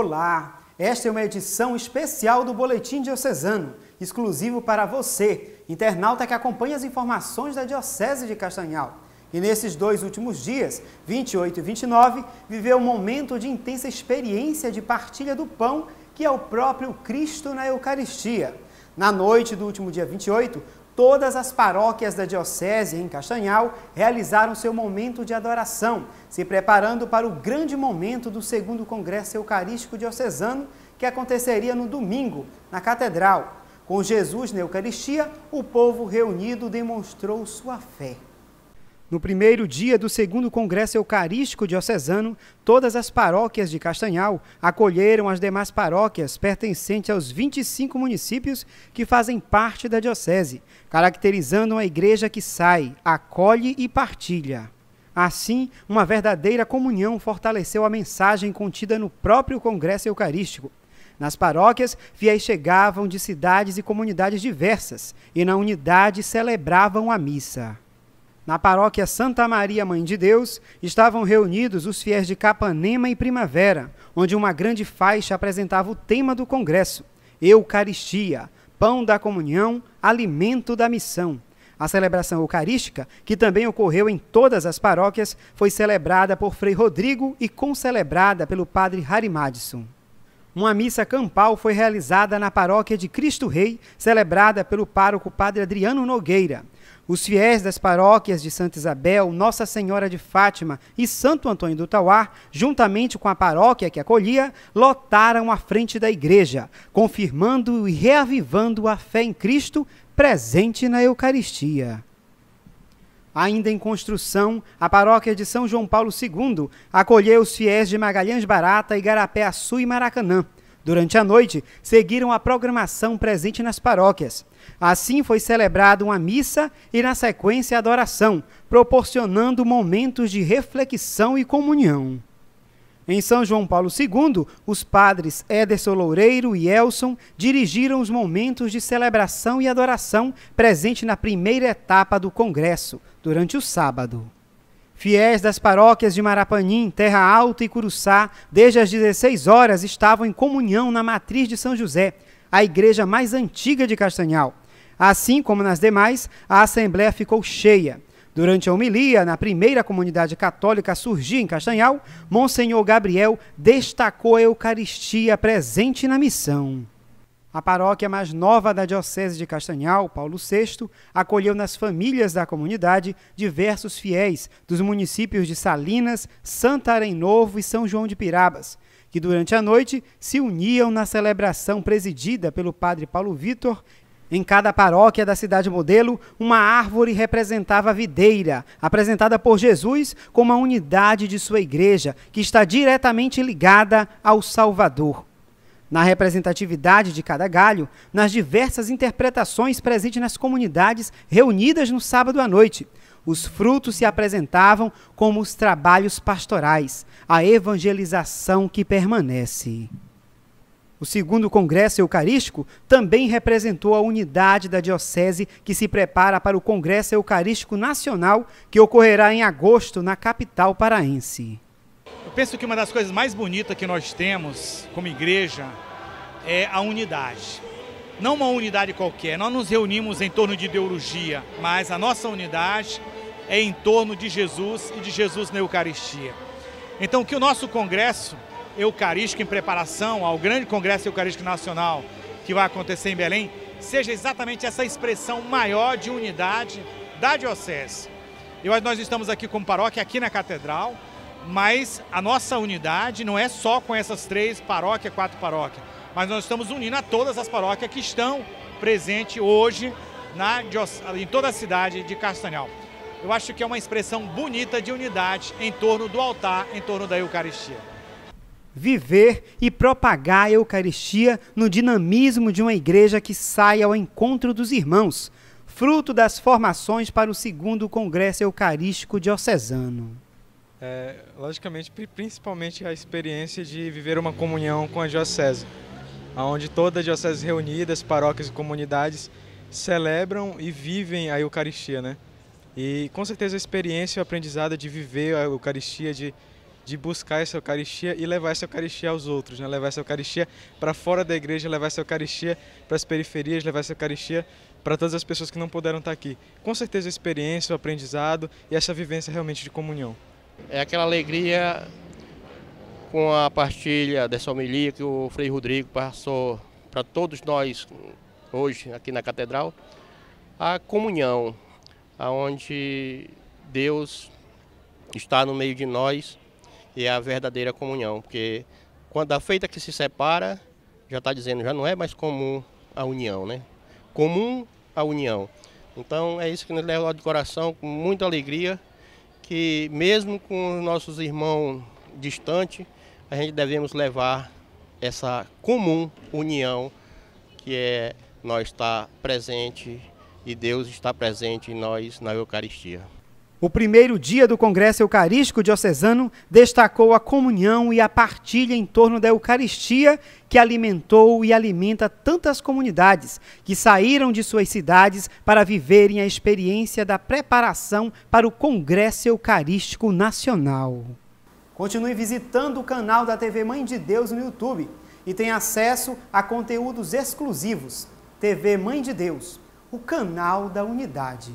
Olá! Esta é uma edição especial do Boletim Diocesano, exclusivo para você, internauta que acompanha as informações da Diocese de Castanhal. E nesses dois últimos dias, 28 e 29, viveu um momento de intensa experiência de partilha do pão, que é o próprio Cristo na Eucaristia. Na noite do último dia 28, todas as paróquias da Diocese em Castanhal realizaram seu momento de adoração, se preparando para o grande momento do segundo Congresso Eucarístico Diocesano, que aconteceria no domingo, na Catedral. Com Jesus na Eucaristia, o povo reunido demonstrou sua fé. No primeiro dia do segundo Congresso Eucarístico Diocesano, todas as paróquias de Castanhal acolheram as demais paróquias pertencentes aos 25 municípios que fazem parte da diocese, caracterizando uma igreja que sai, acolhe e partilha. Assim, uma verdadeira comunhão fortaleceu a mensagem contida no próprio Congresso Eucarístico. Nas paróquias, fiéis chegavam de cidades e comunidades diversas e na unidade celebravam a missa. Na paróquia Santa Maria Mãe de Deus, estavam reunidos os fiéis de Capanema e Primavera, onde uma grande faixa apresentava o tema do congresso: Eucaristia, pão da comunhão, alimento da missão. A celebração eucarística, que também ocorreu em todas as paróquias, foi celebrada por Frei Rodrigo e concelebrada pelo padre Madison uma missa campal foi realizada na paróquia de Cristo Rei, celebrada pelo pároco Padre Adriano Nogueira. Os fiéis das paróquias de Santa Isabel, Nossa Senhora de Fátima e Santo Antônio do Tauar, juntamente com a paróquia que acolhia, lotaram a frente da igreja, confirmando e reavivando a fé em Cristo presente na Eucaristia. Ainda em construção, a paróquia de São João Paulo II acolheu os fiéis de Magalhães Barata, Igarapé Açu e Maracanã. Durante a noite, seguiram a programação presente nas paróquias. Assim foi celebrada uma missa e, na sequência, a adoração, proporcionando momentos de reflexão e comunhão. Em São João Paulo II, os padres Ederson Loureiro e Elson dirigiram os momentos de celebração e adoração presente na primeira etapa do Congresso, durante o sábado. Fiéis das paróquias de Marapanim, Terra Alta e Curuçá, desde as 16 horas estavam em comunhão na Matriz de São José, a igreja mais antiga de Castanhal. Assim como nas demais, a assembleia ficou cheia. Durante a homilia na primeira comunidade católica a surgir em Castanhal, Monsenhor Gabriel destacou a Eucaristia presente na missão. A paróquia mais nova da Diocese de Castanhal, Paulo VI, acolheu nas famílias da comunidade diversos fiéis dos municípios de Salinas, Santarém Novo e São João de Pirabas, que durante a noite se uniam na celebração presidida pelo padre Paulo Vitor em cada paróquia da cidade modelo, uma árvore representava a videira, apresentada por Jesus como a unidade de sua igreja, que está diretamente ligada ao Salvador. Na representatividade de cada galho, nas diversas interpretações presentes nas comunidades reunidas no sábado à noite, os frutos se apresentavam como os trabalhos pastorais, a evangelização que permanece. O segundo Congresso Eucarístico também representou a unidade da diocese que se prepara para o Congresso Eucarístico Nacional, que ocorrerá em agosto na capital paraense. Eu penso que uma das coisas mais bonitas que nós temos como igreja é a unidade. Não uma unidade qualquer, nós nos reunimos em torno de ideologia, mas a nossa unidade é em torno de Jesus e de Jesus na Eucaristia. Então, que o nosso congresso Eucarístico em preparação ao grande Congresso Eucarístico Nacional que vai acontecer em Belém, seja exatamente essa expressão maior de unidade da Diocese. E nós estamos aqui como paróquia, aqui na Catedral, mas a nossa unidade não é só com essas três paróquias, quatro paróquias, mas nós estamos unindo a todas as paróquias que estão presentes hoje na, em toda a cidade de Castanhal. Eu acho que é uma expressão bonita de unidade em torno do altar, em torno da Eucaristia viver e propagar a Eucaristia no dinamismo de uma igreja que sai ao encontro dos irmãos, fruto das formações para o segundo Congresso Eucarístico Diocesano. É, logicamente, principalmente a experiência de viver uma comunhão com a Diocese, onde todas as dioceses reunidas, paróquias e comunidades celebram e vivem a Eucaristia, né? E com certeza a experiência e o aprendizado de viver a Eucaristia, de de buscar essa Eucaristia e levar essa Eucaristia aos outros, né? levar essa Eucaristia para fora da igreja, levar essa Eucaristia para as periferias, levar essa Eucaristia para todas as pessoas que não puderam estar tá aqui. Com certeza a experiência, o aprendizado e essa vivência realmente de comunhão. É aquela alegria com a partilha dessa homilia que o Frei Rodrigo passou para todos nós hoje aqui na Catedral, a comunhão, aonde Deus está no meio de nós e a verdadeira comunhão, porque quando a feita que se separa, já está dizendo, já não é mais comum a união, né? Comum a união. Então é isso que nos leva de coração, com muita alegria, que mesmo com nossos irmãos distantes, a gente devemos levar essa comum união que é nós estar tá presente e Deus está presente em nós na Eucaristia. O primeiro dia do Congresso Eucarístico Diocesano destacou a comunhão e a partilha em torno da Eucaristia que alimentou e alimenta tantas comunidades que saíram de suas cidades para viverem a experiência da preparação para o Congresso Eucarístico Nacional. Continue visitando o canal da TV Mãe de Deus no YouTube e tenha acesso a conteúdos exclusivos. TV Mãe de Deus, o canal da unidade.